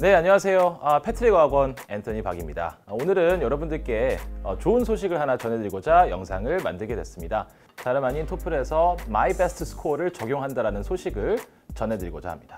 네 안녕하세요 아, 패트릭 어학원 앤서니 박입니다 아, 오늘은 여러분들께 어, 좋은 소식을 하나 전해드리고자 영상을 만들게 됐습니다 다름 아닌 토플에서 마이 베스트 스코어를 적용한다는 소식을 전해드리고자 합니다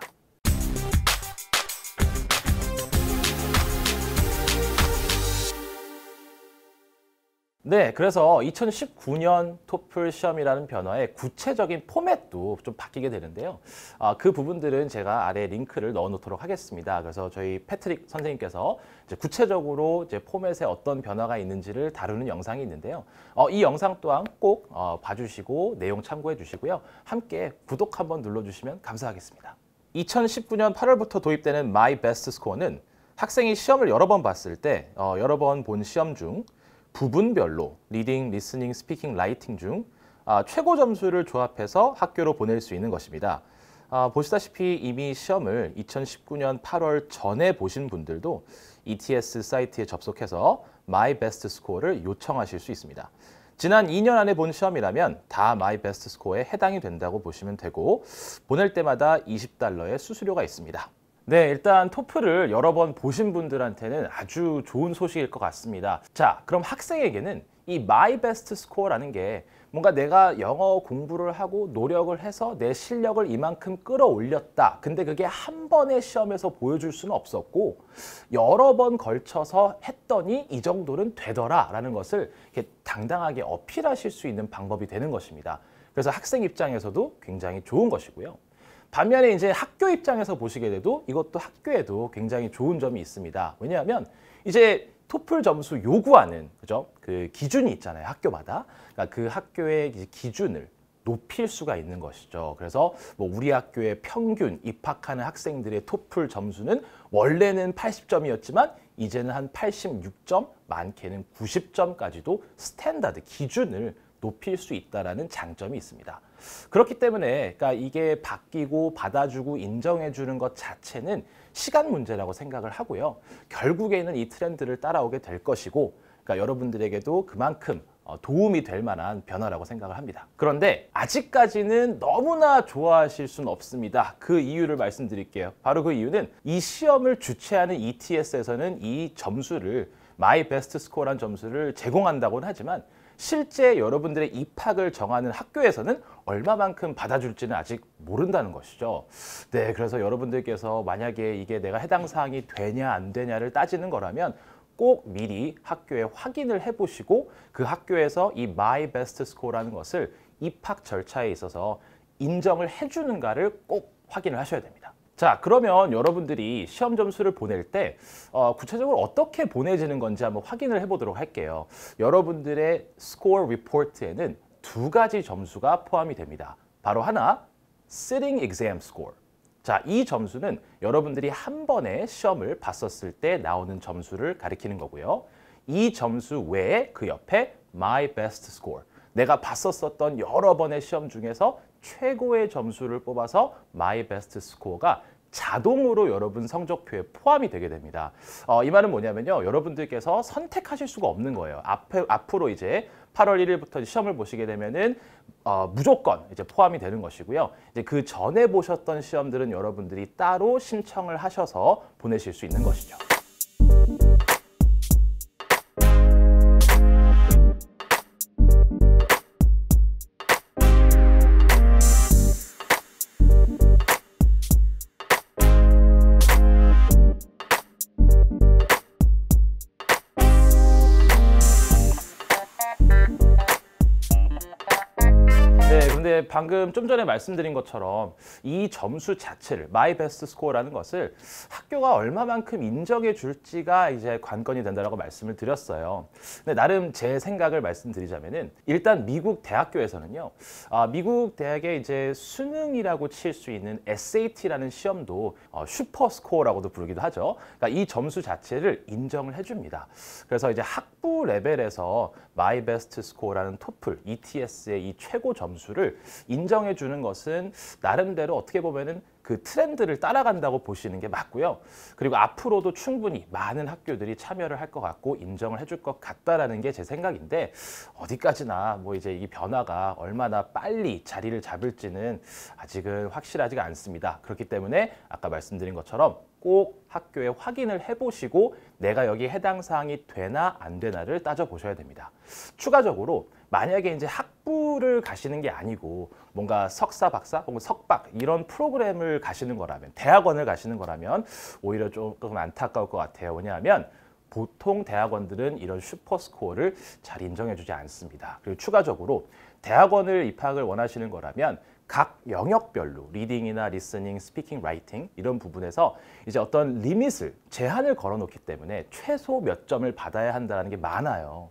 네, 그래서 2019년 토플 시험이라는 변화의 구체적인 포맷도 좀 바뀌게 되는데요. 아, 그 부분들은 제가 아래 링크를 넣어놓도록 하겠습니다. 그래서 저희 패트릭 선생님께서 이제 구체적으로 이제 포맷에 어떤 변화가 있는지를 다루는 영상이 있는데요. 어, 이 영상 또한 꼭 어, 봐주시고 내용 참고해 주시고요. 함께 구독 한번 눌러주시면 감사하겠습니다. 2019년 8월부터 도입되는 마이 베스트 스코어는 학생이 시험을 여러 번 봤을 때 어, 여러 번 본 시험 중 부분별로 리딩, 리스닝, 스피킹, 라이팅 중 아, 최고 점수를 조합해서 학교로 보낼 수 있는 것입니다. 아, 보시다시피 이미 시험을 2019년 8월 전에 보신 분들도 ETS 사이트에 접속해서 My Best Score를 요청하실 수 있습니다. 지난 2년 안에 본 시험이라면 다 마이 베스트 스코어에 해당이 된다고 보시면 되고 보낼 때마다 20달러의 수수료가 있습니다. 네, 일단 토플을 여러 번 보신 분들한테는 아주 좋은 소식일 것 같습니다. 자, 그럼 학생에게는 이 My Best Score라는 게 뭔가 내가 영어 공부를 하고 노력을 해서 내 실력을 이만큼 끌어올렸다. 근데 그게 한 번의 시험에서 보여줄 수는 없었고 여러 번 걸쳐서 했더니 이 정도는 되더라 라는 것을 당당하게 어필하실 수 있는 방법이 되는 것입니다. 그래서 학생 입장에서도 굉장히 좋은 것이고요. 반면에 이제 학교 입장에서 보시게 돼도 이것도 학교에도 굉장히 좋은 점이 있습니다. 왜냐하면 이제 토플 점수 요구하는 그죠? 그 기준이 있잖아요. 학교마다. 그러니까 그 학교의 기준을 높일 수가 있는 것이죠. 그래서 뭐 우리 학교의 평균 입학하는 학생들의 토플 점수는 원래는 80점이었지만 이제는 한 86점, 많게는 90점까지도 스탠다드 기준을 높일 수 있다라는 장점이 있습니다. 그렇기 때문에 그러니까 이게 바뀌고 받아주고 인정해 주는 것 자체는 시간 문제라고 생각을 하고요. 결국에는 이 트렌드를 따라오게 될 것이고 그러니까 여러분들에게도 그만큼 어, 도움이 될 만한 변화라고 생각을 합니다. 그런데 아직까지는 너무나 좋아하실 수는 없습니다. 그 이유를 말씀드릴게요. 바로 그 이유는 이 시험을 주최하는 ETS에서는 이 점수를 마이 베스트 스코어란 점수를 제공한다고는 하지만 실제 여러분들의 입학을 정하는 학교에서는 얼마만큼 받아줄지는 아직 모른다는 것이죠. 네, 그래서 여러분들께서 만약에 이게 내가 해당 사항이 되냐 안 되냐를 따지는 거라면 꼭 미리 학교에 확인을 해보시고 그 학교에서 이 My Best Score라는 것을 입학 절차에 있어서 인정을 해주는가를 꼭 확인을 하셔야 됩니다. 자 그러면 여러분들이 시험 점수를 보낼 때 어, 구체적으로 어떻게 보내지는 건지 한번 확인을 해보도록 할게요. 여러분들의 스코어 리포트에는 두 가지 점수가 포함이 됩니다. 바로 하나, sitting exam score. 자, 이 점수는 여러분들이 한 번에 시험을 봤었을 때 나오는 점수를 가리키는 거고요. 이 점수 외에 그 옆에 my best score. 내가 봤었었던 여러 번의 시험 중에서 최고의 점수를 뽑아서 마이 베스트 스코어가 자동으로 여러분 성적표에 포함이 되게 됩니다. 어, 이 말은 뭐냐면요. 여러분들께서 선택하실 수가 없는 거예요. 앞에, 앞으로 이제 8월 1일부터 시험을 보시게 되면은 어, 무조건 이제 포함이 되는 것이고요. 이제 그 전에 보셨던 시험들은 여러분들이 따로 신청을 하셔서 보내실 수 있는 것이죠. 근데 방금 좀 전에 말씀드린 것처럼 이 점수 자체를 마이 베스트 스코어라는 것을 학교가 얼마만큼 인정해 줄지가 이제 관건이 된다라고 말씀을 드렸어요. 근데 나름 제 생각을 말씀드리자면은 일단 미국 대학교에서는요. 아, 미국 대학의 이제 수능이라고 칠 수 있는 SAT라는 시험도 어, 슈퍼 스코어라고도 부르기도 하죠. 그러니까 이 점수 자체를 인정을 해 줍니다. 그래서 이제 학부 레벨에서 마이 베스트 스코어라는 토플 ETS의 이 최고 점수를 인정해 주는 것은 나름대로 어떻게 보면은 그 트렌드를 따라간다고 보시는 게 맞고요. 그리고 앞으로도 충분히 많은 학교들이 참여를 할 것 같고 인정을 해줄 것 같다라는 게 제 생각인데 어디까지나 뭐 이제 이 변화가 얼마나 빨리 자리를 잡을지는 아직은 확실하지가 않습니다. 그렇기 때문에 아까 말씀드린 것처럼 꼭 학교에 확인을 해보시고 내가 여기 해당 사항이 되나 안 되나를 따져보셔야 됩니다. 추가적으로 만약에 이제 학부를 가시는 게 아니고 뭔가 석사, 박사 혹은 석박 이런 프로그램을 가시는 거라면 대학원을 가시는 거라면 오히려 조금 안타까울 것 같아요. 왜냐하면 보통 대학원들은 이런 슈퍼스코어를 잘 인정해주지 않습니다. 그리고 추가적으로 대학원을 입학을 원하시는 거라면 각 영역별로 리딩이나 리스닝, 스피킹, 라이팅 이런 부분에서 이제 어떤 리밋을 제한을 걸어놓기 때문에 최소 몇 점을 받아야 한다는 게 많아요.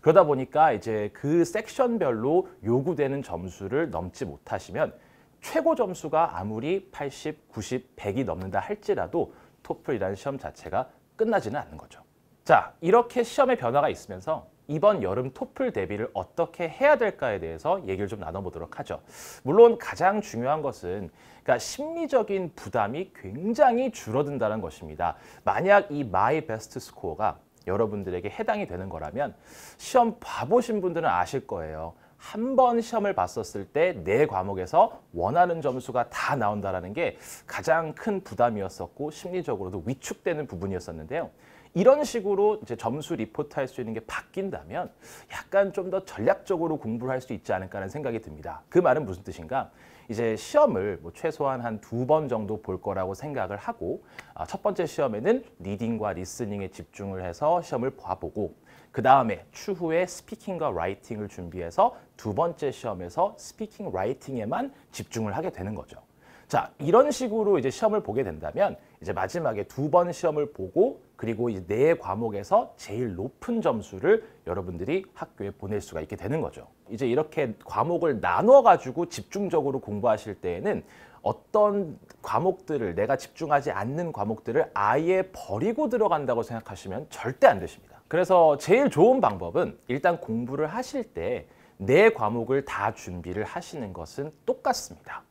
그러다 보니까 이제 그 섹션별로 요구되는 점수를 넘지 못하시면 최고 점수가 아무리 80, 90, 100이 넘는다 할지라도 토플이라는 시험 자체가 끝나지는 않는 거죠. 자, 이렇게 시험의 변화가 있으면서 이번 여름 토플 대비를 어떻게 해야 될까에 대해서 얘기를 좀 나눠보도록 하죠. 물론 가장 중요한 것은 그러니까 심리적인 부담이 굉장히 줄어든다는 것입니다. 만약 이 마이 베스트 스코어가 여러분들에게 해당이 되는 거라면 시험 봐보신 분들은 아실 거예요. 한 번 시험을 봤었을 때내 네 과목에서 원하는 점수가 다 나온다는 게 가장 큰 부담이었었고 심리적으로도 위축되는 부분이었었는데요. 이런 식으로 이제 점수 리포트할 수 있는 게 바뀐다면 약간 좀 더 전략적으로 공부를 할 수 있지 않을까라는 생각이 듭니다. 그 말은 무슨 뜻인가? 이제 시험을 뭐 최소한 한 두 번 정도 볼 거라고 생각을 하고 아, 첫 번째 시험에는 리딩과 리스닝에 집중을 해서 시험을 봐보고 그 다음에 추후에 스피킹과 라이팅을 준비해서 두 번째 시험에서 스피킹 라이팅에만 집중을 하게 되는 거죠. 자 이런 식으로 이제 시험을 보게 된다면 이제 마지막에 두 번 시험을 보고 그리고 이네 과목에서 제일 높은 점수를 여러분들이 학교에 보낼 수가 있게 되는 거죠. 이제 이렇게 과목을 나눠 가지고 집중적으로 공부하실 때에는 어떤 과목들을 내가 집중하지 않는 과목들을 아예 버리고 들어간다고 생각하시면 절대 안 되십니다. 그래서 제일 좋은 방법은 일단 공부를 하실 때내 네 과목을 다 준비를 하시는 것은 똑같습니다.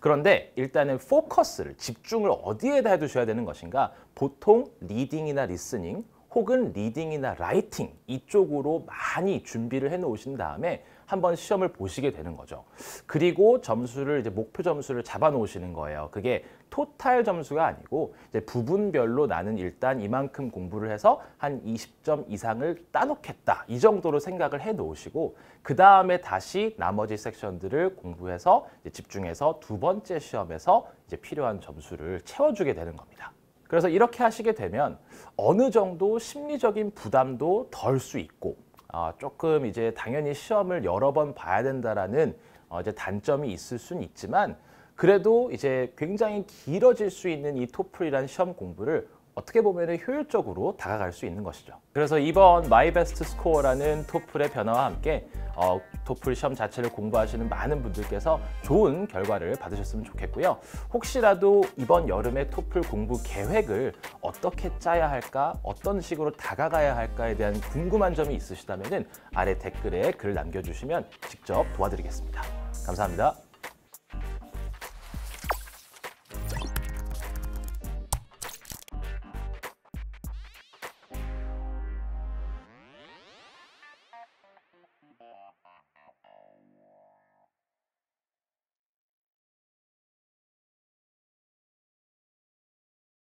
그런데 일단은 포커스를 집중을 어디에다 해두셔야 되는 것인가 보통 리딩이나 리스닝 혹은 리딩이나 라이팅 이쪽으로 많이 준비를 해놓으신 다음에 한번 시험을 보시게 되는 거죠. 그리고 점수를 이제 목표 점수를 잡아 놓으시는 거예요. 그게 토탈 점수가 아니고 이제 부분별로 나는 일단 이만큼 공부를 해서 한 20점 이상을 따놓겠다. 이 정도로 생각을 해 놓으시고 그다음에 다시 나머지 섹션들을 공부해서 집중해서 두 번째 시험에서 이제 필요한 점수를 채워 주게 되는 겁니다. 그래서 이렇게 하시게 되면 어느 정도 심리적인 부담도 덜 수 있고 어, 조금 이제 당연히 시험을 여러 번 봐야 된다라는 어, 이제 단점이 있을 수는 있지만 그래도 이제 굉장히 길어질 수 있는 이 토플이란 시험 공부를 어떻게 보면 효율적으로 다가갈 수 있는 것이죠. 그래서 이번 마이 베스트 스코어라는 토플의 변화와 함께 어, 토플 시험 자체를 공부하시는 많은 분들께서 좋은 결과를 받으셨으면 좋겠고요. 혹시라도 이번 여름에 토플 공부 계획을 어떻게 짜야 할까, 어떤 식으로 다가가야 할까에 대한 궁금한 점이 있으시다면 아래 댓글에 글 남겨주시면 직접 도와드리겠습니다. 감사합니다.